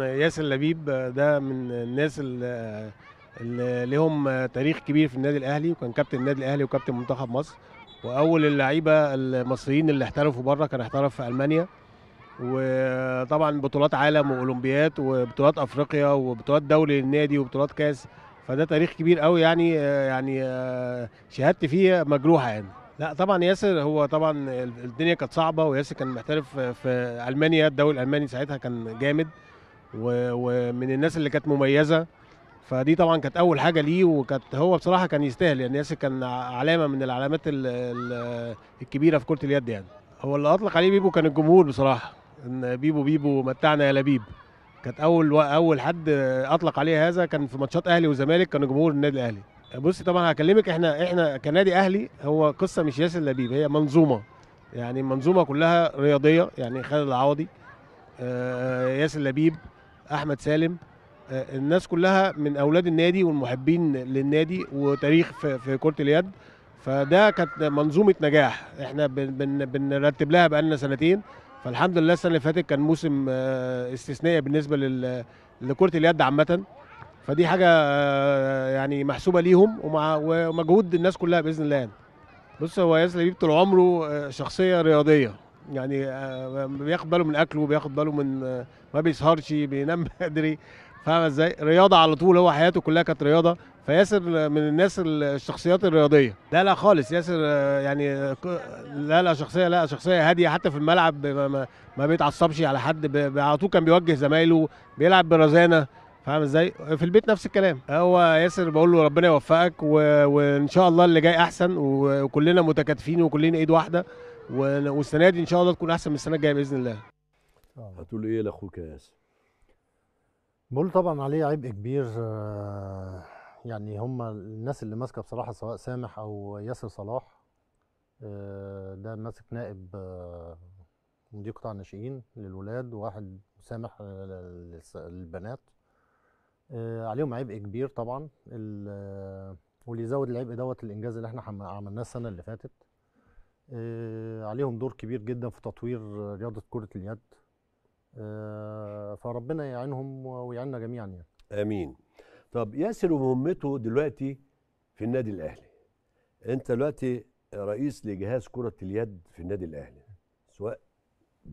ياسر لبيب ده من الناس اللي لهم تاريخ كبير في النادي الاهلي وكان كابتن النادي الاهلي وكابتن منتخب مصر واول اللعيبه المصريين اللي احترفوا بره كان احترف في المانيا وطبعا بطولات عالم واولمبيات وبطولات افريقيا وبطولات دولي للنادي وبطولات كاس فده تاريخ كبير قوي يعني يعني شهادتي فيه مجروحه يعني لا طبعا ياسر هو طبعا الدنيا كانت صعبه وياسر كان محترف في المانيا الدوري الالماني ساعتها كان جامد ومن الناس اللي كانت مميزه فدي طبعا كانت اول حاجه ليه وكانت هو بصراحه كان يستاهل يعني ياسر كان علامه من العلامات الـ الـ الكبيره في كره اليد يعني هو اللي اطلق عليه بيبو كان الجمهور بصراحه ان بيبو بيبو متعنا يا لبيب كانت اول اول حد اطلق عليه هذا كان في ماتشات اهلي وزمالك كان جمهور النادي الاهلي بصي طبعا هكلمك احنا احنا كنادي اهلي هو قصه مش ياسر لبيب هي منظومه يعني منظومه كلها رياضيه يعني خالد العوضي آه، ياسر لبيب احمد سالم آه، الناس كلها من اولاد النادي والمحبين للنادي وتاريخ في, كره اليد فده كانت منظومه نجاح احنا بنرتب لها بقالنا سنتين فالحمد لله السنه اللي فاتت كان موسم آه، استثنائي بالنسبه لكره اليد عامه فدي حاجه آه، يعني محسوبه ليهم ومجهود الناس كلها باذن الله بص هو ياسر لبيب طول عمره شخصيه رياضيه يعني آه، بياخد باله من اكله بياخد باله من آه، ما بيسهرش بينام بدري فاهم ازاي رياضه على طول هو حياته كلها كانت رياضه فياسر من الناس الشخصيات الرياضيه لا لا خالص ياسر آه، يعني لا لا شخصيه لا شخصيه هاديه حتى في الملعب ما, ما بيتعصبش على حد على طول كان بيوجه زمايله بيلعب برزانه فاهم ازاي في البيت نفس الكلام هو ياسر بقول له ربنا يوفقك و... وان شاء الله اللي جاي احسن وكلنا متكاتفين وكلنا ايد واحده والسنه دي ان شاء الله تكون احسن من السنه الجايه باذن الله هتقول ايه لاخوك يا ياسر بقول طبعا عليه عبء كبير آه، يعني هم الناس اللي ماسكه بصراحه سواء سامح او ياسر صلاح آه، ده ماسك نائب آه، مدير قطاع الناشئين للولاد وواحد سامح للبنات عليهم عبء كبير طبعا واللي يزود العبء دوت الانجاز اللي احنا عملناه السنه اللي فاتت آه، عليهم دور كبير جدا في تطوير رياضه كره اليد آه، فربنا يعينهم ويعيننا جميعا يعني امين طب ياسر ومهمته دلوقتي في النادي الاهلي انت دلوقتي رئيس لجهاز كره اليد في النادي الاهلي سواء